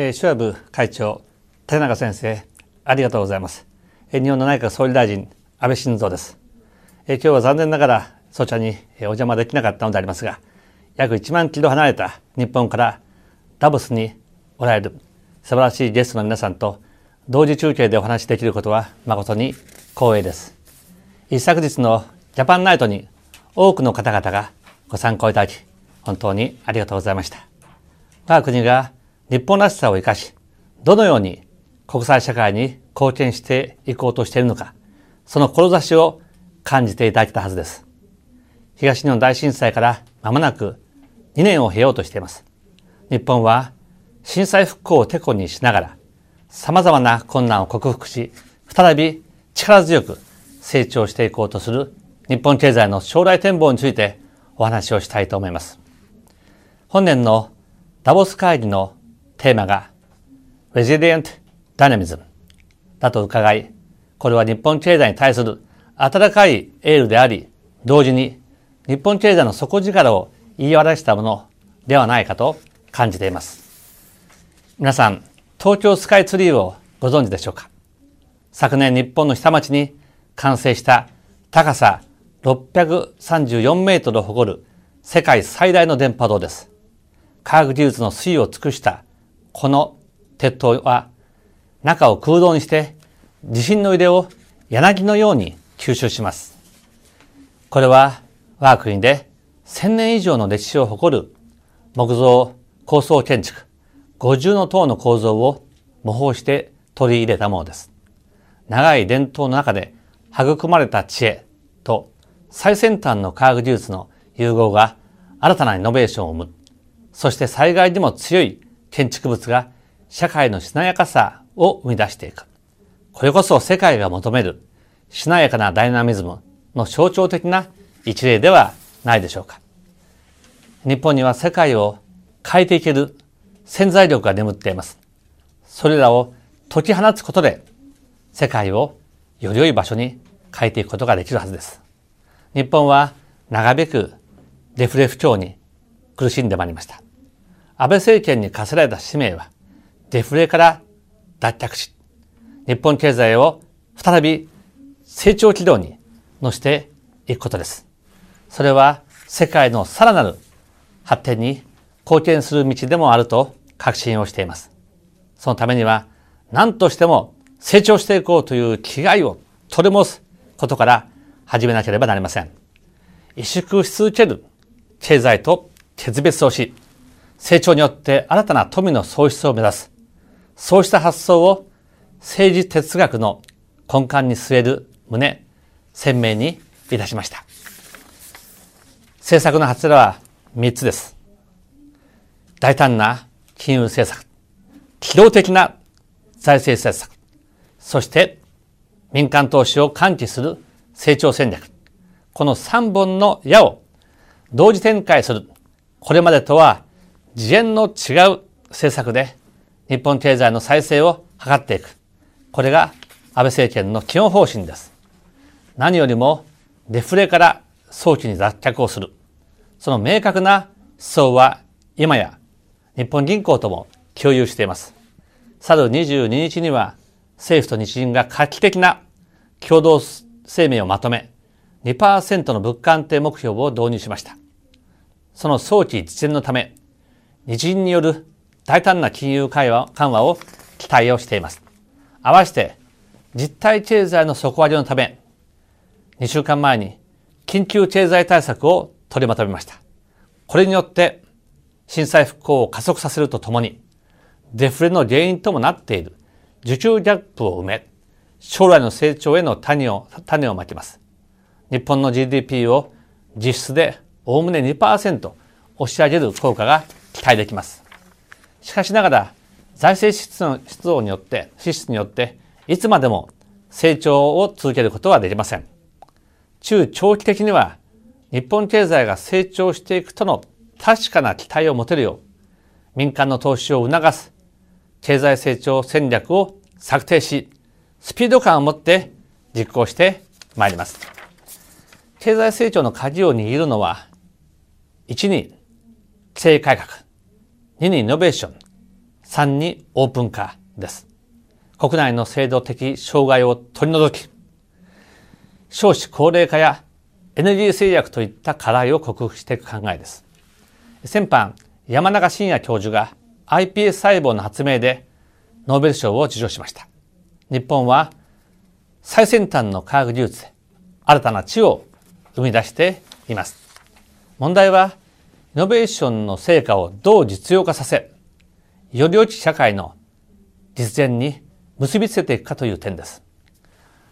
えー、シ部会長、竹中先生、ありがとうございます。え日本の内閣総理大臣、安倍晋三です。えー、今日は残念ながら、そちらに、えお邪魔できなかったのでありますが、約1万キロ離れた日本からダボスにおられる素晴らしいゲストの皆さんと同時中継でお話しできることは誠に光栄です。一昨日のジャパンナイトに多くの方々がご参考いただき、本当にありがとうございました。我が国が日本らしさを生かし、どのように国際社会に貢献していこうとしているのか、その志を感じていただけたはずです。東日本大震災から間もなく2年を経ようとしています。日本は震災復興をてこにしながら、様々な困難を克服し、再び力強く成長していこうとする日本経済の将来展望についてお話をしたいと思います。本年のダボス会議のテーマが Resilient Dynamism だと伺い、これは日本経済に対する温かいエールであり、同時に日本経済の底力を言い表したものではないかと感じています。皆さん、東京スカイツリーをご存知でしょうか昨年日本の下町に完成した高さ634メートルを誇る世界最大の電波塔です。科学技術の推移を尽くしたこの鉄塔は中を空洞にして地震の揺れを柳のように吸収します。これは我が国で1000年以上の歴史を誇る木造高層建築50の塔の構造を模倣して取り入れたものです。長い伝統の中で育まれた知恵と最先端の科学技術の融合が新たなイノベーションを生む。そして災害でも強い建築物が社会のしなやかさを生み出していく。これこそ世界が求めるしなやかなダイナミズムの象徴的な一例ではないでしょうか。日本には世界を変えていける潜在力が眠っています。それらを解き放つことで世界をより良い場所に変えていくことができるはずです。日本は長引くデフレ不況に苦しんでまいりました。安倍政権に課せられた使命は、デフレから脱却し、日本経済を再び成長軌道に乗していくことです。それは世界のさらなる発展に貢献する道でもあると確信をしています。そのためには、何としても成長していこうという気概を取り戻すことから始めなければなりません。萎縮し続ける経済と決別をし、成長によって新たな富の創出を目指す。そうした発想を政治哲学の根幹に据える旨、鮮明にいたしました。政策の発令は3つです。大胆な金融政策、機動的な財政政策、そして民間投資を喚起する成長戦略。この3本の矢を同時展開する。これまでとは次元の違う政策で日本経済の再生を図っていく。これが安倍政権の基本方針です。何よりもデフレから早期に脱却をする。その明確な思想は今や日本銀行とも共有しています。去る22日には政府と日銀が画期的な共同声明をまとめ2%の物価安定目標を導入しました。その早期実現のため日銀による大胆な金融緩和を期待をしています。合わせて実体経済の底上げのため、2週間前に緊急経済対策を取りまとめました。これによって震災復興を加速させるとともに、デフレの原因ともなっている受給ギャップを埋め、将来の成長への種を、種をまきます。日本の GDP を実質でおおむね2%押し上げる効果が期待できます。しかしながら、財政支出の出動によって、支出によって、いつまでも成長を続けることはできません。中長期的には、日本経済が成長していくとの確かな期待を持てるよう、民間の投資を促す経済成長戦略を策定し、スピード感を持って実行してまいります。経済成長の鍵を握るのは、1に、規制改革。2にイノベーション、3にオープン化です。国内の制度的障害を取り除き、少子高齢化やエネルギー制約といった課題を克服していく考えです。先般、山中伸也教授が iPS 細胞の発明でノーベル賞を受賞しました。日本は最先端の科学技術で新たな地を生み出しています。問題はノベーションの成果をどう実用化させ、より良き社会の実現に結びつけていくかという点です。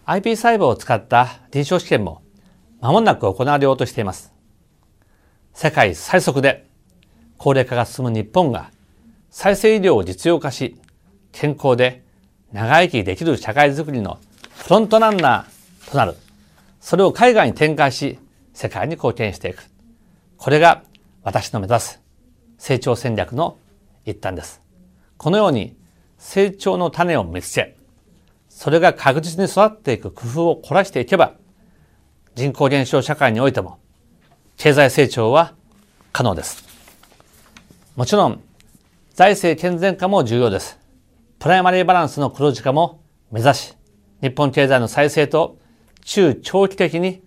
IP 細胞を使った臨床試験も間もなく行われようとしています。世界最速で高齢化が進む日本が再生医療を実用化し、健康で長生きできる社会づくりのフロントランナーとなる。それを海外に展開し、世界に貢献していく。これが私の目指す成長戦略の一端です。このように成長の種を見つけ、それが確実に育っていく工夫を凝らしていけば、人口減少社会においても経済成長は可能です。もちろん財政健全化も重要です。プライマリーバランスの黒字化も目指し、日本経済の再生と中長期的に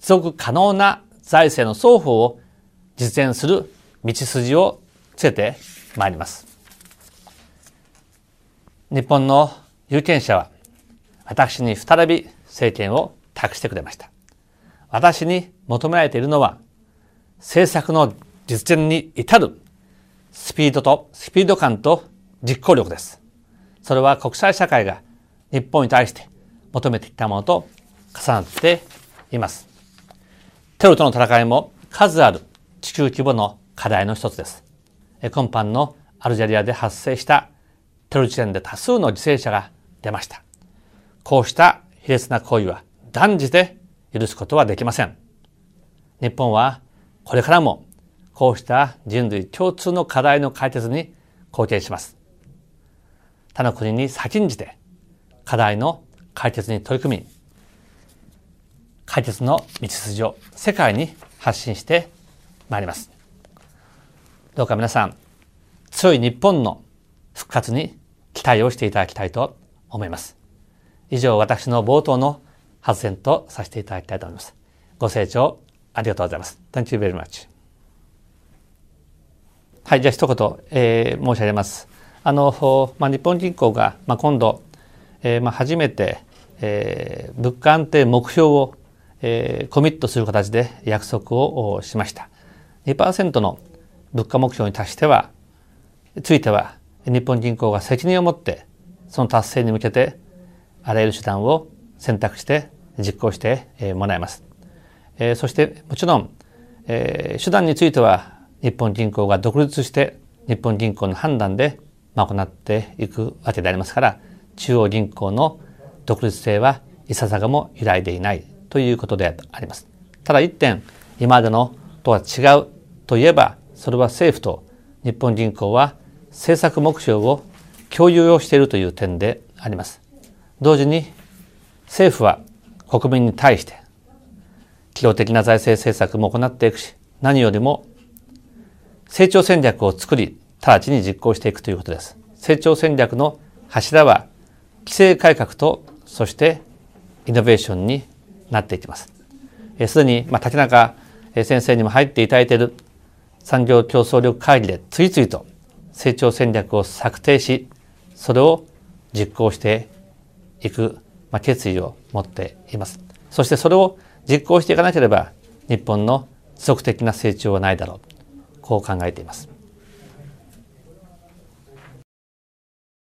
持続可能な財政の双方を実現する道筋をつけてまいります。日本の有権者は私に再び政権を託してくれました。私に求められているのは政策の実現に至るスピードとスピード感と実行力です。それは国際社会が日本に対して求めてきたものと重なっています。テロとの戦いも数ある地球規模の課題の一つです。今般のアルジェリアで発生したテロ事件で多数の犠牲者が出ました。こうした卑劣な行為は断じて許すことはできません。日本はこれからもこうした人類共通の課題の解決に貢献します。他の国に先んじて課題の解決に取り組み、解決の道筋を世界に発信して参ります。どうか皆さん、強い日本の復活に期待をしていただきたいと思います。以上、私の冒頭の発言とさせていただきたいと思います。ご清聴ありがとうございます。Thank you very much. はい、じゃあ一言、えー、申し上げます。あの、まあ、日本銀行が、まあ、今度、えーまあ、初めて、えー、物価安定目標を、えー、コミットする形で約束をしました。2%の物価目標に達してはついては日本銀行が責任を持ってその達成に向けてあらゆる手段を選択して実行してもらいます。そしてもちろん手段については日本銀行が独立して日本銀行の判断で行っていくわけでありますから中央銀行の独立性はいささかも揺らいでいないということであります。ただ一点今までのとは違うといえばそれは政府と日本銀行は政策目標を共有をしているという点であります同時に政府は国民に対して機動的な財政政策も行っていくし何よりも成長戦略を作り直ちに実行していくということです成長戦略の柱は規制改革とそしてイノベーションになっていきますすでに、まあ、竹中先生にも入っていただいている産業競争力会議で次々と成長戦略を策定し、それを実行していく、ま決意を持っています。そしてそれを実行していかなければ、日本の持続的な成長はないだろう。こう考えています。